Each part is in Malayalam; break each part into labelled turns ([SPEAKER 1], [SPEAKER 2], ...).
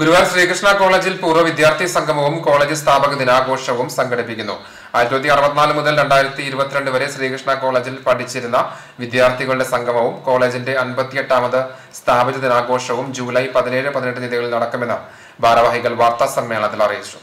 [SPEAKER 1] ഗുരുവായൂർ ശ്രീകൃഷ്ണ കോളേജിൽ പൂർവ്വ വിദ്യാർത്ഥി സംഗമവും കോളേജ് സ്ഥാപക ദിനാഘോഷവും സംഘടിപ്പിക്കുന്നു ആയിരത്തി തൊള്ളായിരത്തി അറുപത്തിനാല് മുതൽ രണ്ടായിരത്തി ഇരുപത്തിരണ്ട് വരെ ശ്രീകൃഷ്ണ കോളേജിൽ പഠിച്ചിരുന്ന വിദ്യാർത്ഥികളുടെ സംഗമവും കോളേജിന്റെ അൻപത്തിയെട്ടാമത് സ്ഥാപിത ദിനാഘോഷവും ജൂലൈ പതിനേഴ് പതിനെട്ട് തീയതികളിൽ നടക്കുമെന്ന് ഭാരവാഹികൾ വാർത്താ സമ്മേളനത്തിൽ അറിയിച്ചു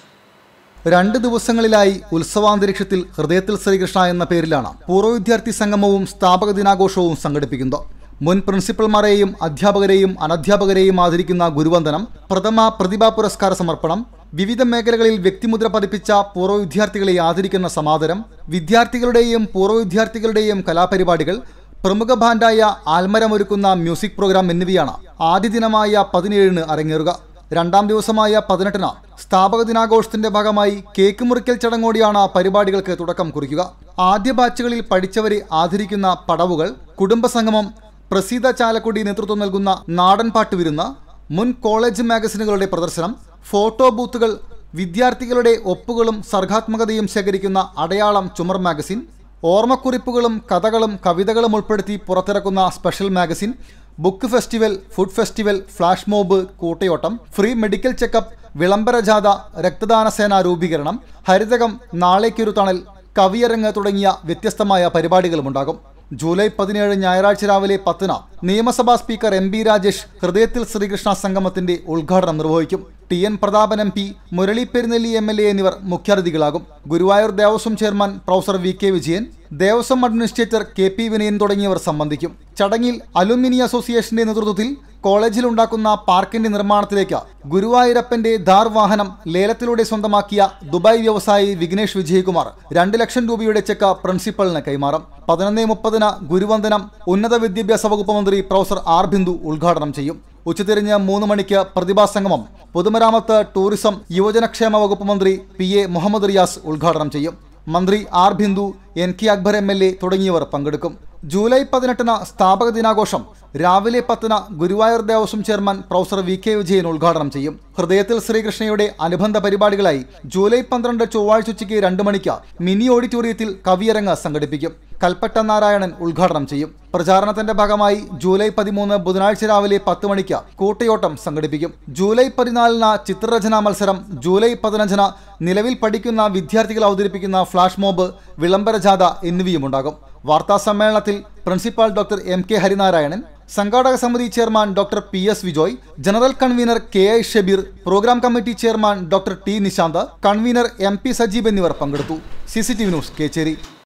[SPEAKER 2] രണ്ട് ദിവസങ്ങളിലായി ഉത്സവാന്തരീക്ഷത്തിൽ ഹൃദയത്തിൽ ശ്രീകൃഷ്ണ എന്ന പേരിലാണ് പൂർവ്വ വിദ്യാർത്ഥി സംഗമവും സ്ഥാപക ദിനാഘോഷവും സംഘടിപ്പിക്കുന്നത് മുൻ പ്രിൻസിപ്പൽമാരെയും അധ്യാപകരെയും അനധ്യാപകരെയും ആദരിക്കുന്ന ഗുരുവന്ദനം പ്രഥമ പ്രതിഭാ പുരസ്കാര സമർപ്പണം വിവിധ മേഖലകളിൽ വ്യക്തിമുദ്ര പതിപ്പിച്ച പൂർവ്വ വിദ്യാർത്ഥികളെ ആദരിക്കുന്ന സമാദരം വിദ്യാർത്ഥികളുടെയും പൂർവ്വ വിദ്യാർത്ഥികളുടെയും കലാപരിപാടികൾ പ്രമുഖ ബാൻഡായ ആൽമരമൊരുക്കുന്ന മ്യൂസിക് പ്രോഗ്രാം എന്നിവയാണ് ആദ്യ ദിനമായ പതിനേഴിന് അരങ്ങേറുക രണ്ടാം ദിവസമായ പതിനെട്ടിന് സ്ഥാപക ദിനാഘോഷത്തിന്റെ ഭാഗമായി കേക്ക് മുറിക്കൽ ചടങ്ങോടിയാണ് പരിപാടികൾക്ക് തുടക്കം കുറിക്കുക ആദ്യ ബാച്ചുകളിൽ പഠിച്ചവരെ ആദരിക്കുന്ന പടവുകൾ കുടുംബസംഗമം പ്രസീത ചാലക്കുടി നേതൃത്വം നൽകുന്ന നാടൻ പാട്ട് വിരുന്ന മുൻ കോളേജ് മാഗസിനുകളുടെ പ്രദർശനം ഫോട്ടോ ബൂത്തുകൾ വിദ്യാർത്ഥികളുടെ ഒപ്പുകളും സർഗാത്മകതയും ശേഖരിക്കുന്ന അടയാളം ചുമർ മാഗസിൻ ഓർമ്മക്കുറിപ്പുകളും കഥകളും കവിതകളും ഉൾപ്പെടുത്തി പുറത്തിറക്കുന്ന special magazine book festival food festival flash mob കൂട്ടയോട്ടം ഫ്രീ മെഡിക്കൽ ചെക്കപ്പ് വിളംബരജാഥ രക്തദാന സേന രൂപീകരണം ഹരിതകം നാളേക്കൊരു തണൽ കവിയരങ്ങ് തുടങ്ങിയ വ്യത്യസ്തമായ പരിപാടികളുമുണ്ടാകും ജൂലൈ പതിനേഴ് ഞായറാഴ്ച രാവിലെ പത്തിന് നിയമസഭാ സ്പീക്കർ എം ബി രാജേഷ് ഹൃദയത്തിൽ ശ്രീകൃഷ്ണ സംഗമത്തിന്റെ ഉദ്ഘാടനം നിർവഹിക്കും T N Prathapan M P Murali Perunnelli M L A എന്നിവർ മുഖ്യാതിഥികളാകും Guruvayur Devaswom chairman professor V K Vijayan Devaswom administrator K P Vinayan തുടങ്ങിയവർ സംബന്ധിക്കും ചടങ്ങിൽ അലുമിനി അസോസിയേഷന്റെ നേതൃത്വത്തിൽ കോളേജിൽ ഉണ്ടാക്കുന്ന പാർക്കിന്റെ നിർമ്മാണത്തിലേക്ക് ഗുരുവായൂരപ്പന്റെ ധാർ വാഹനം ലേലത്തിലൂടെ സ്വന്തമാക്കിയ ദുബായ് വ്യവസായി വിഘ്നേഷ് വിജയകുമാർ രണ്ട് ലക്ഷം രൂപയുടെ ചെക്ക് പ്രിൻസിപ്പലിന് കൈമാറും പതിനൊന്നേ മുപ്പതിന് ഗുരുവന്ദനം ഉന്നത വിദ്യാഭ്യാസ വകുപ്പ് മന്ത്രി പ്രൊഫസർ ആർ ബിന്ദു ഉദ്ഘാടനം ചെയ്യും ഉച്ചതിരിഞ്ഞ് മൂന്ന് മണിക്ക് പ്രതിഭാസംഗമം പൊതുമരാമത്ത് ടൂറിസം യുവജനക്ഷേമ വകുപ്പ് മന്ത്രി പി എ മുഹമ്മദ് റിയാസ് ഉദ്ഘാടനം ചെയ്യും മന്ത്രി R Bindu N K Akbar M L A തുടങ്ങിയവർ പങ്കെടുക്കും ജൂലൈ പതിനെട്ടിന് സ്ഥാപക ദിനാഘോഷം രാവിലെ പത്തിന് Guruvayur Devaswom chairman professor V K Vijayan ഉദ്ഘാടനം ചെയ്യും ഹൃദയത്തിൽ ശ്രീകൃഷ്ണയുടെ അനുബന്ധ പരിപാടികളായി ജൂലൈ പന്ത്രണ്ട് ചൊവ്വാഴ്ച ഉച്ചയ്ക്ക് രണ്ട് മണിക്ക് മിനി ഓഡിറ്റോറിയത്തിൽ കവിയരങ്ങ് സംഘടിപ്പിക്കും കൽപ്പറ്റ നാരായണൻ ഉദ്ഘാടനം ചെയ്യും പ്രചാരണത്തിന്റെ ഭാഗമായി ജൂലൈ പതിമൂന്ന് ബുധനാഴ്ച രാവിലെ പത്ത് മണിക്ക് കൂട്ടയോട്ടം സംഘടിപ്പിക്കും ജൂലൈ പതിനാലിന് ചിത്രരചനാ മത്സരം ജൂലൈ പതിനഞ്ചിന് നിലവിൽ പഠിക്കുന്ന വിദ്യാർത്ഥികൾ അവതരിപ്പിക്കുന്ന ഫ്ലാഷ് മോബ് വിളംബര ജാഥ എന്നിവയുമുണ്ടാകും വാർത്താ സമ്മേളനത്തിൽ principal doctor M K Harinarayanan സംഘാടക സമിതി chairman doctor P S Vijoy general convener K I Shabeer program committee chairman doctor T Nishanth convener M P Sajeeb എന്നിവർ പങ്കെടുത്തു C C T V news Kecheri